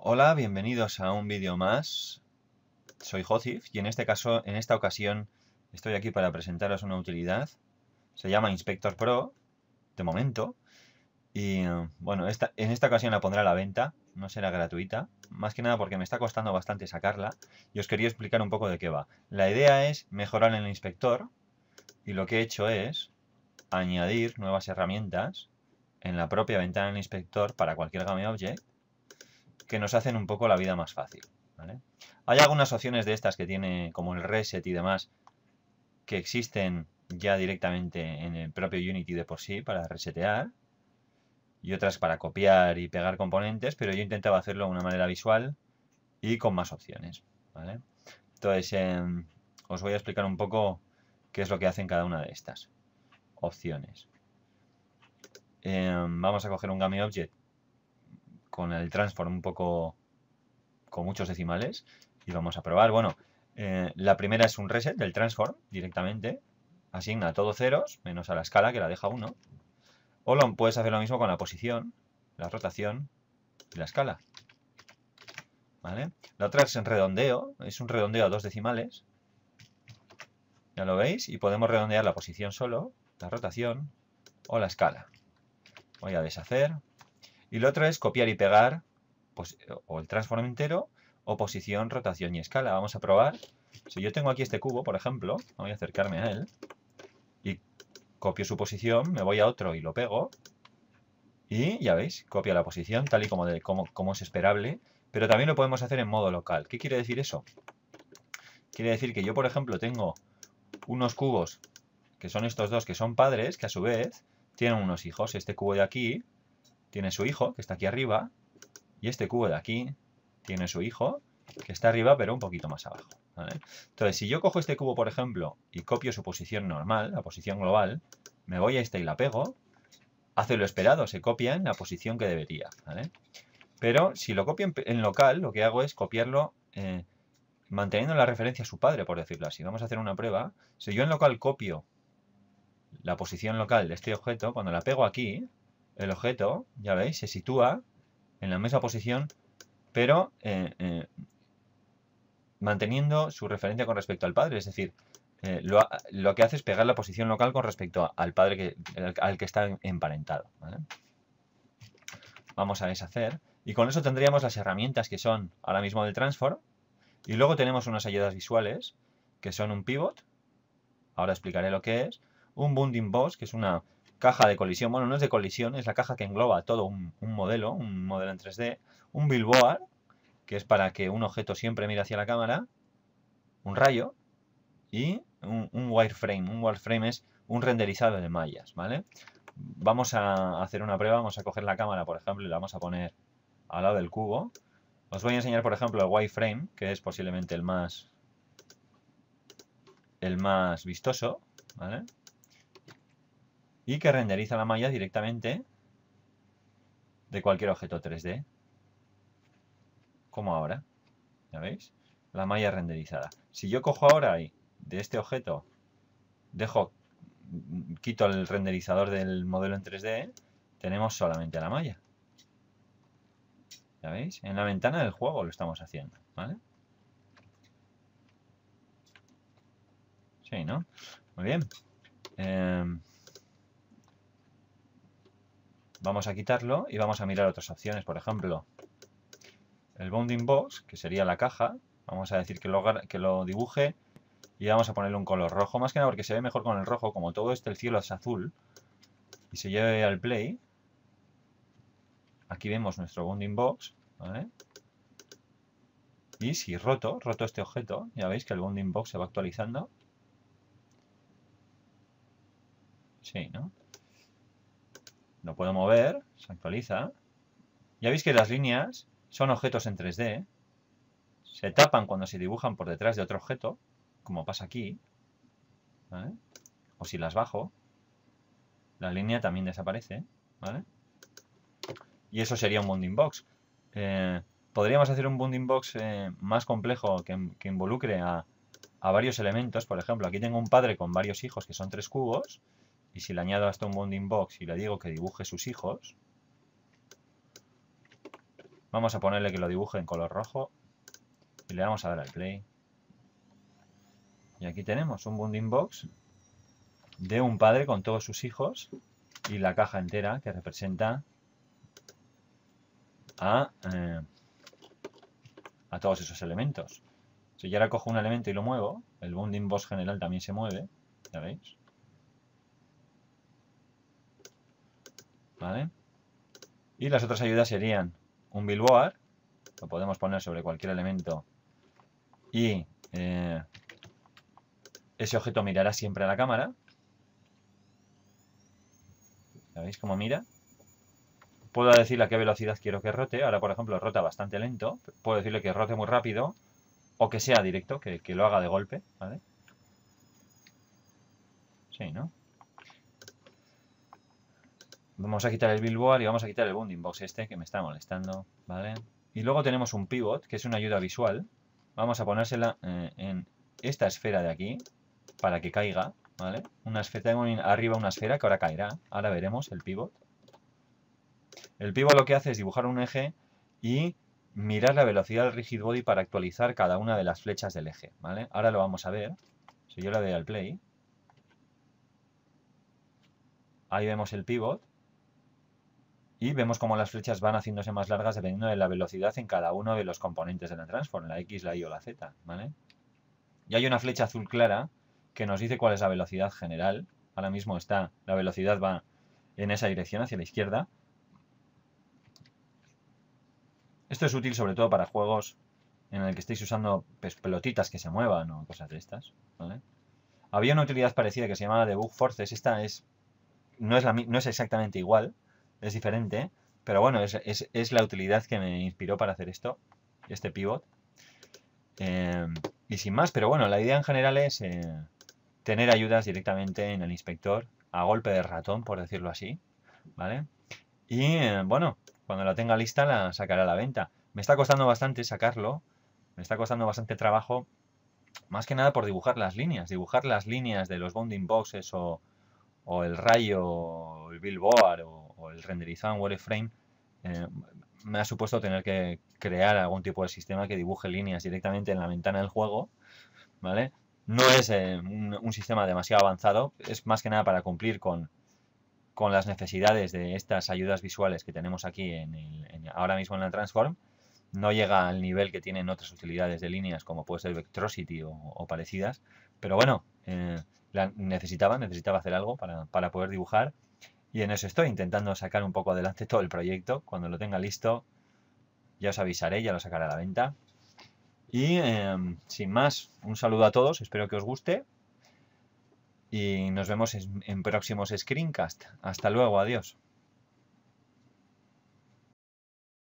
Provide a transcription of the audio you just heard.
Hola, bienvenidos a un vídeo más. Soy Jocif y en este caso, en esta ocasión, estoy aquí para presentaros una utilidad. Se llama Inspector Pro, de momento. Y bueno, en esta ocasión la pondré a la venta, no será gratuita. Más que nada porque me está costando bastante sacarla y os quería explicar un poco de qué va. La idea es mejorar el inspector y lo que he hecho es añadir nuevas herramientas en la propia ventana del inspector para cualquier GameObject que nos hacen un poco la vida más fácil. Hay algunas opciones de estas que tiene, como el reset y demás, que existen ya directamente en el propio Unity de por sí para resetear y otras para copiar y pegar componentes, pero yo intentaba hacerlo de una manera visual y con más opciones. Entonces, em, os voy a explicar un poco qué es lo que hacen cada una de estas opciones. Em, vamos a coger un Gummy Object con el transform un poco con muchos decimales y vamos a probar. Bueno, eh, la primera es un reset del transform directamente. Asigna todos ceros, menos a la escala que la deja 1. O puedes hacer lo mismo con la posición, la rotación y la escala. ¿Vale? La otra es en redondeo, es un redondeo a dos decimales. Ya lo veis, y podemos redondear la posición solo, la rotación o la escala. Voy a deshacer, y lo otro es copiar y pegar pues, o el transform entero o posición, rotación y escala. Vamos a probar. Si yo tengo aquí este cubo, por ejemplo, voy a acercarme a él y copio su posición, me voy a otro y lo pego. Y ya veis, copia la posición tal y como, de, como es esperable, pero también lo podemos hacer en modo local. ¿Qué quiere decir eso? Quiere decir que yo, por ejemplo, tengo unos cubos que son estos dos que son padres, que a su vez tienen unos hijos. Este cubo de aquí tiene su hijo, que está aquí arriba, y este cubo de aquí tiene su hijo, que está arriba, pero un poquito más abajo. Entonces, si yo cojo este cubo, por ejemplo, y copio su posición normal, la posición global, me voy a esta y la pego, hace lo esperado, se copia en la posición que debería. Pero si lo copio en local, lo que hago es copiarlo eh, manteniendo la referencia a su padre, por decirlo así. Vamos a hacer una prueba. Si yo en local copio la posición local de este objeto, cuando la pego aquí, el objeto, ya veis, se sitúa en la misma posición, pero eh, eh, manteniendo su referencia con respecto al padre, es decir, eh, lo, que hace es pegar la posición local con respecto al padre al que está emparentado. Vamos a deshacer. Y con eso tendríamos las herramientas que son ahora mismo del transform. Y luego tenemos unas ayudas visuales que son un pivot. Ahora explicaré lo que es. Un bounding boss, que es una caja de colisión, bueno, no es de colisión, es la caja que engloba todo un, modelo, un modelo en 3D, un billboard, que es para que un objeto siempre mire hacia la cámara, un rayo y un, un wireframe. Un wireframe es un renderizado de mallas, ¿vale? Vamos a hacer una prueba, vamos a coger la cámara, por ejemplo, y la vamos a poner al lado del cubo. Os voy a enseñar, por ejemplo, el wireframe, que es posiblemente el más el más vistoso, ¿vale? y que renderiza la malla directamente de cualquier objeto 3D. Como ahora. ¿Ya veis? La malla renderizada. Si yo cojo ahora de este objeto dejo, quito el renderizador del modelo en 3D, tenemos solamente la malla. ¿Ya veis? En la ventana del juego lo estamos haciendo, ¿vale? Sí, ¿no? Muy bien. Em, Vamos a quitarlo y vamos a mirar otras opciones. Por ejemplo, el bounding box, que sería la caja. Vamos a decir que lo, dibuje y vamos a ponerle un color rojo. Más que nada porque se ve mejor con el rojo. Como todo este, el cielo es azul. Y se lleve al play. Aquí vemos nuestro bounding box. Y si roto, roto este objeto, ya veis que el bounding box se va actualizando. Sí, ¿no? Lo puedo mover, se actualiza. Ya veis que las líneas son objetos en 3D. Se tapan cuando se dibujan por detrás de otro objeto, como pasa aquí. O si las bajo, la línea también desaparece. Y eso sería un bounding box. Eh, podríamos hacer un bounding box eh, más complejo que, involucre a, a varios elementos. Por ejemplo, aquí tengo un padre con varios hijos que son tres cubos y si le añado hasta un bounding box y le digo que dibuje sus hijos, vamos a ponerle que lo dibuje en color rojo y le vamos a dar al play. Y aquí tenemos un bounding box de un padre con todos sus hijos y la caja entera que representa a, eh, a todos esos elementos. Si yo ahora cojo un elemento y lo muevo, el bounding box general también se mueve, ya veis. ¿vale? Y las otras ayudas serían un billboard, lo podemos poner sobre cualquier elemento y eh, ese objeto mirará siempre a la cámara. veis cómo mira? Puedo decirle a qué velocidad quiero que rote. Ahora, por ejemplo, rota bastante lento. Puedo decirle que rote muy rápido o que sea directo, que, que lo haga de golpe, ¿vale? Sí, ¿no? Vamos a quitar el billboard y vamos a quitar el bounding box este que me está molestando, ¿vale? Y luego tenemos un pivot, que es una ayuda visual. Vamos a ponérsela eh, en esta esfera de aquí, para que caiga, ¿vale? Una esfera, tengo arriba una esfera que ahora caerá. Ahora veremos el pivot. El pivot lo que hace es dibujar un eje y mirar la velocidad del rigid body para actualizar cada una de las flechas del eje, ¿vale? Ahora lo vamos a ver. Si yo le doy al play, ahí vemos el pivot y vemos cómo las flechas van haciéndose más largas dependiendo de la velocidad en cada uno de los componentes de la transform, la X, la Y o la Z, ¿vale? Y hay una flecha azul clara que nos dice cuál es la velocidad general. Ahora mismo está, la velocidad va en esa dirección, hacia la izquierda. Esto es útil sobre todo para juegos en el que estéis usando pues, pelotitas que se muevan o cosas de estas, Había una utilidad parecida que se llamaba Debug Forces. Esta es no es, no es exactamente igual, es diferente, pero bueno, es, es, es, la utilidad que me inspiró para hacer esto, este pivot. Em, y sin más, pero bueno, la idea en general es eh, tener ayudas directamente en el inspector, a golpe de ratón, por decirlo así, ¿vale? Y eh, bueno, cuando la tenga lista la sacaré a la venta. Me está costando bastante sacarlo, me está costando bastante trabajo, más que nada por dibujar las líneas, dibujar las líneas de los bounding boxes o, o el rayo, el billboard o el renderizado en wireframe eh, me ha supuesto tener que crear algún tipo de sistema que dibuje líneas directamente en la ventana del juego, ¿vale? No es eh, un, sistema demasiado avanzado, es más que nada para cumplir con, las necesidades de estas ayudas visuales que tenemos aquí en ahora mismo en la Transform. No llega al nivel que tienen otras utilidades de líneas como puede ser Vectrosity o, parecidas, pero bueno, eh, necesitaba, necesitaba hacer algo para, para poder dibujar y en eso estoy, intentando sacar un poco adelante todo el proyecto. Cuando lo tenga listo, ya os avisaré, ya lo sacaré a la venta. Y em, sin más, un saludo a todos, espero que os guste. Y nos vemos en próximos screencast. Hasta luego, adiós.